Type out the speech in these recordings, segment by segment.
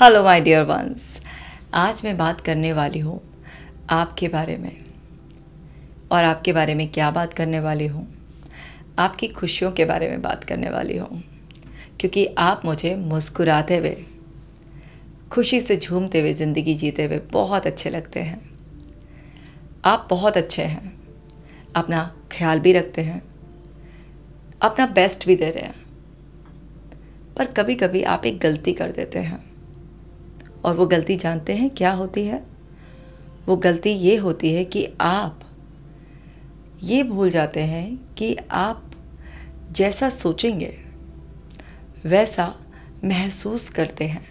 hello my dear ones आज मैं बात करने वाली हूँ आपके बारे में और आपके बारे में क्या बात करने वाली हूँ आपकी खुशियों के बारे में बात करने वाली हूँ क्योंकि आप मुझे मुस्कुराते हुए खुशी से झूमते हुए ज़िंदगी जीते हुए बहुत अच्छे लगते हैं आप बहुत अच्छे हैं अपना ख्याल भी रखते हैं अपना बेस्ट भी दे रहे हैं पर कभी कभी आप एक गलती कर देते हैं और वो गलती जानते हैं क्या होती है वो गलती ये होती है कि आप ये भूल जाते हैं कि आप जैसा सोचेंगे वैसा महसूस करते हैं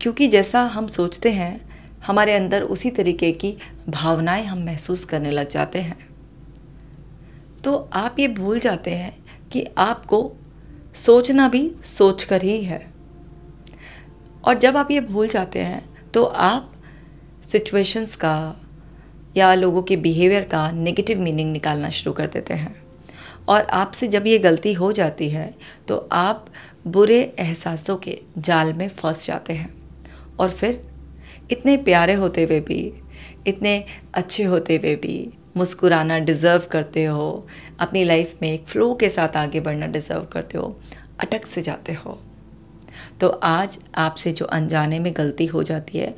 क्योंकि जैसा हम सोचते हैं हमारे अंदर उसी तरीके की भावनाएं हम महसूस करने लग जाते हैं तो आप ये भूल जाते हैं कि आपको सोचना भी सोच कर ही है और जब आप ये भूल जाते हैं तो आप सिचुएशंस का या लोगों के बिहेवियर का नेगेटिव मीनिंग निकालना शुरू कर देते हैं और आपसे जब ये गलती हो जाती है तो आप बुरे एहसासों के जाल में फंस जाते हैं और फिर इतने प्यारे होते हुए भी इतने अच्छे होते हुए भी मुस्कुराना डिज़र्व करते हो अपनी लाइफ में एक फ़्लो के साथ आगे बढ़ना डिज़र्व करते हो अटक से जाते हो तो आज आपसे जो अनजाने में गलती हो जाती है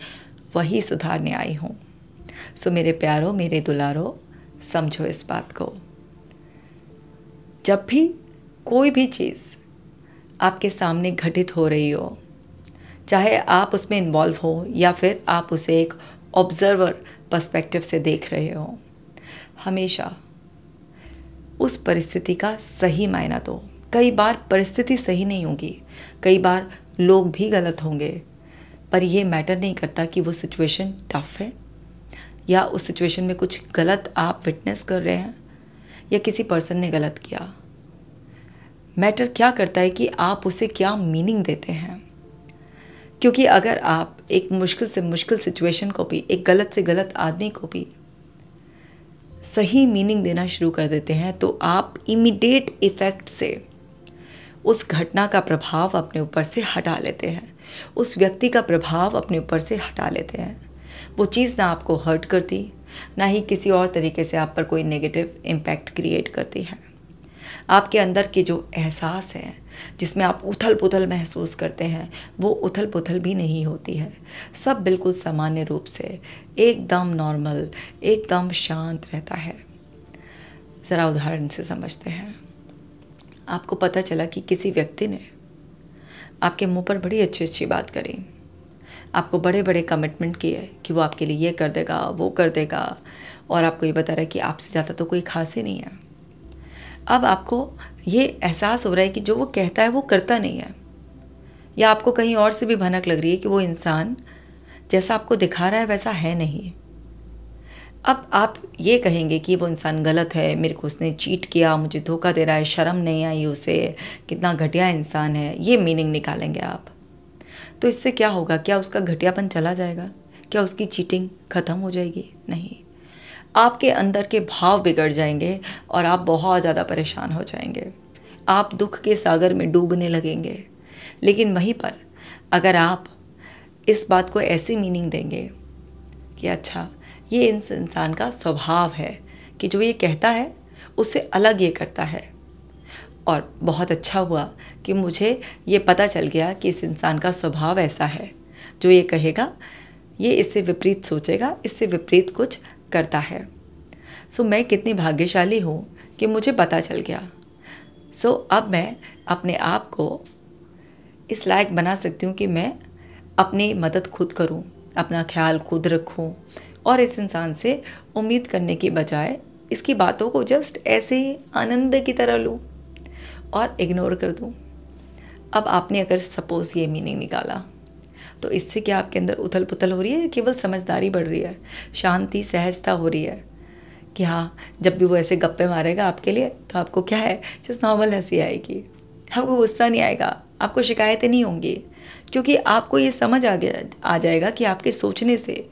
वही सुधारने आई हूँ सो मेरे प्यारों मेरे दुलारों समझो इस बात को जब भी कोई भी चीज़ आपके सामने घटित हो रही हो चाहे आप उसमें इन्वॉल्व हो या फिर आप उसे एक ऑब्जर्वर पर्सपेक्टिव से देख रहे हो हमेशा उस परिस्थिति का सही मायना दो कई बार परिस्थिति सही नहीं होगी कई बार लोग भी गलत होंगे पर यह मैटर नहीं करता कि वो सिचुएशन टफ है या उस सिचुएशन में कुछ गलत आप विटनेस कर रहे हैं या किसी पर्सन ने गलत किया मैटर क्या करता है कि आप उसे क्या मीनिंग देते हैं क्योंकि अगर आप एक मुश्किल से मुश्किल सिचुएशन को भी एक गलत से गलत आदमी को भी सही मीनिंग देना शुरू कर देते हैं तो आप इमीडिएट इफ़ेक्ट से उस घटना का प्रभाव अपने ऊपर से हटा लेते हैं उस व्यक्ति का प्रभाव अपने ऊपर से हटा लेते हैं वो चीज़ ना आपको हर्ट करती ना ही किसी और तरीके से आप पर कोई नेगेटिव इम्पैक्ट क्रिएट करती है आपके अंदर के जो एहसास है जिसमें आप उथल पुथल महसूस करते हैं वो उथल पुथल भी नहीं होती है सब बिल्कुल सामान्य रूप से एकदम नॉर्मल एकदम शांत रहता है ज़रा उदाहरण से समझते हैं आपको पता चला कि किसी व्यक्ति ने आपके मुंह पर बड़ी अच्छी अच्छी बात करी आपको बड़े बड़े कमिटमेंट किए कि वो आपके लिए ये कर देगा वो कर देगा और आपको ये बता रहा है कि आपसे ज़्यादा तो कोई खास ही नहीं है अब आपको ये एहसास हो रहा है कि जो वो कहता है वो करता नहीं है या आपको कहीं और से भी भनक लग रही है कि वो इंसान जैसा आपको दिखा रहा है वैसा है नहीं अब आप ये कहेंगे कि वो इंसान गलत है मेरे को उसने चीट किया मुझे धोखा दे रहा है शर्म नहीं आई उसे कितना घटिया इंसान है ये मीनिंग निकालेंगे आप तो इससे क्या होगा क्या उसका घटियापन चला जाएगा क्या उसकी चीटिंग ख़त्म हो जाएगी नहीं आपके अंदर के भाव बिगड़ जाएंगे और आप बहुत ज़्यादा परेशान हो जाएंगे आप दुख के सागर में डूबने लगेंगे लेकिन वहीं पर अगर आप इस बात को ऐसी मीनिंग देंगे कि अच्छा ये इस इंसान का स्वभाव है कि जो ये कहता है उससे अलग ये करता है और बहुत अच्छा हुआ कि मुझे ये पता चल गया कि इस इंसान का स्वभाव ऐसा है जो ये कहेगा ये इससे विपरीत सोचेगा इससे विपरीत कुछ करता है सो मैं कितनी भाग्यशाली हूँ कि मुझे पता चल गया सो अब मैं अपने आप को इस लायक बना सकती हूँ कि मैं अपनी मदद खुद करूँ अपना ख्याल खुद रखूँ और इस इंसान से उम्मीद करने के बजाय इसकी बातों को जस्ट ऐसे ही आनंद की तरह लूँ और इग्नोर कर दूँ अब आपने अगर सपोज़ ये मीनिंग निकाला तो इससे क्या आपके अंदर उथल पुथल हो रही है केवल समझदारी बढ़ रही है शांति सहजता हो रही है कि हाँ जब भी वो ऐसे गप्पे मारेगा आपके लिए तो आपको क्या है जस्ट नॉर्मल हंसी आएगी आपको गुस्सा नहीं आएगा आपको शिकायतें नहीं होंगी क्योंकि आपको ये समझ आ गया आ जाएगा कि आपके सोचने से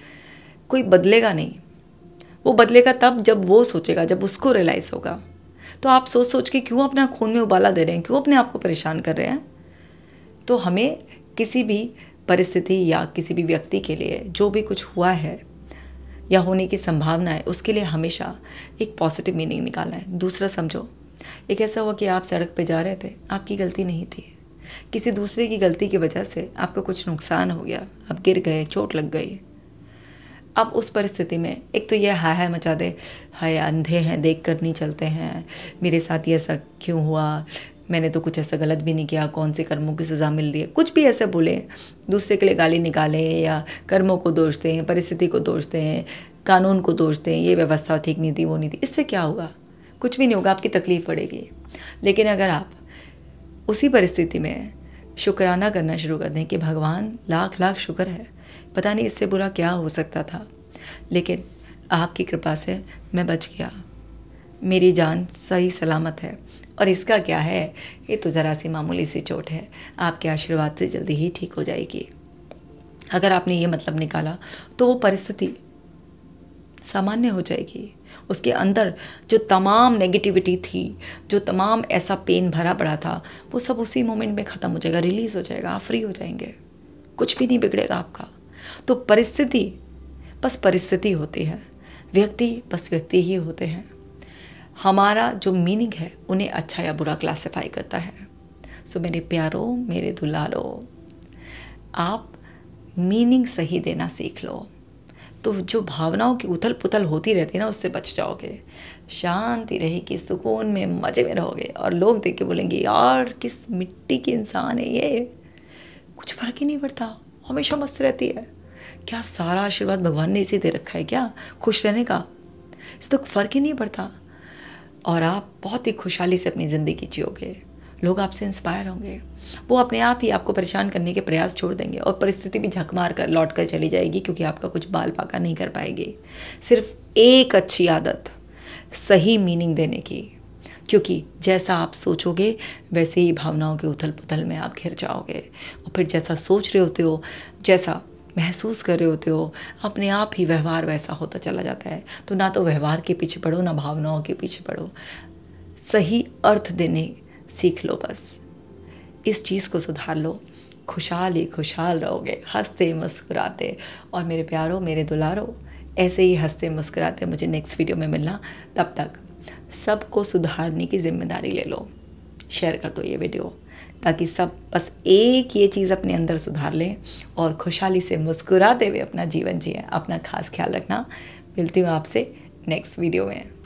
कोई बदलेगा नहीं वो बदलेगा तब जब वो सोचेगा जब उसको रियलाइज़ होगा तो आप सोच सोच के क्यों अपना खून में उबाला दे रहे हैं क्यों अपने आप को परेशान कर रहे हैं तो हमें किसी भी परिस्थिति या किसी भी व्यक्ति के लिए जो भी कुछ हुआ है या होने की संभावना है उसके लिए हमेशा एक पॉजिटिव मीनिंग निकालना है दूसरा समझो एक ऐसा हुआ कि आप सड़क पर जा रहे थे आपकी गलती नहीं थी किसी दूसरे की गलती की वजह से आपको कुछ नुकसान हो गया आप गिर गए चोट लग गई अब उस परिस्थिति में एक तो ये हाय हाय मचा दे हाय अंधे हैं देख कर नहीं चलते हैं मेरे साथ ही ऐसा क्यों हुआ मैंने तो कुछ ऐसा गलत भी नहीं किया कौन से कर्मों की सज़ा मिल रही है कुछ भी ऐसे बोले दूसरे के लिए गाली निकालें या कर्मों को दोष दें परिस्थिति को दोष दें कानून को दोष दें ये व्यवस्था ठीक नहीं थी वो नहीं थी इससे क्या होगा कुछ भी नहीं होगा आपकी तकलीफ़ पड़ेगी लेकिन अगर आप उसी परिस्थिति में शुक्राना करना शुरू कर दें कि भगवान लाख लाख शुक्र है पता नहीं इससे बुरा क्या हो सकता था लेकिन आपकी कृपा से मैं बच गया मेरी जान सही सलामत है और इसका क्या है ये तो ज़रा सी मामूली सी चोट है आपके आशीर्वाद से जल्दी ही ठीक हो जाएगी अगर आपने ये मतलब निकाला तो वो परिस्थिति सामान्य हो जाएगी उसके अंदर जो तमाम नेगेटिविटी थी जो तमाम ऐसा पेन भरा पड़ा था वो सब उसी मोमेंट में ख़त्म हो जाएगा रिलीज़ हो जाएगा आप फ्री हो जाएंगे कुछ भी नहीं बिगड़ेगा आपका तो परिस्थिति बस परिस्थिति होती है व्यक्ति बस व्यक्ति ही होते हैं हमारा जो मीनिंग है उन्हें अच्छा या बुरा क्लासिफाई करता है सो मेरे प्यारों मेरे दुलारो आप मीनिंग सही देना सीख लो तो जो भावनाओं की उथल पुथल होती रहती है ना उससे बच जाओगे शांति रहेगी सुकून में मज़े में रहोगे और लोग देख के बोलेंगे यार किस मिट्टी की इंसान है ये कुछ फ़र्क ही नहीं पड़ता हमेशा मस्त रहती है क्या सारा आशीर्वाद भगवान ने इसे दे रखा है क्या खुश रहने का इससे तो फ़र्क ही नहीं पड़ता और आप बहुत ही खुशहाली से अपनी ज़िंदगी जियोगे लोग आपसे इंस्पायर होंगे वो अपने आप ही आपको परेशान करने के प्रयास छोड़ देंगे और परिस्थिति भी झक मार कर लौट कर चली जाएगी क्योंकि आपका कुछ बाल पाका नहीं कर पाएगी सिर्फ एक अच्छी आदत सही मीनिंग देने की क्योंकि जैसा आप सोचोगे वैसे ही भावनाओं के उथल पुथल में आप घिर जाओगे और फिर जैसा सोच रहे होते हो जैसा महसूस कर रहे होते हो अपने आप ही व्यवहार वैसा होता चला जाता है तो ना तो व्यवहार के पीछे पड़ो ना भावनाओं के पीछे पड़ो सही अर्थ देने सीख लो बस इस चीज़ को सुधार लो खुशहाल ही खुशहाल रहोगे हंसते मुस्कुराते और मेरे प्यारों मेरे दुलारों ऐसे ही हंसते मुस्कुराते मुझे नेक्स्ट वीडियो में मिलना तब तक सबको सुधारने की जिम्मेदारी ले लो शेयर कर दो ये वीडियो ताकि सब बस एक ये चीज़ अपने अंदर सुधार लें और खुशहाली से मुस्कुराते हुए अपना जीवन जिए अपना खास ख्याल रखना मिलती हूँ आपसे नेक्स्ट वीडियो में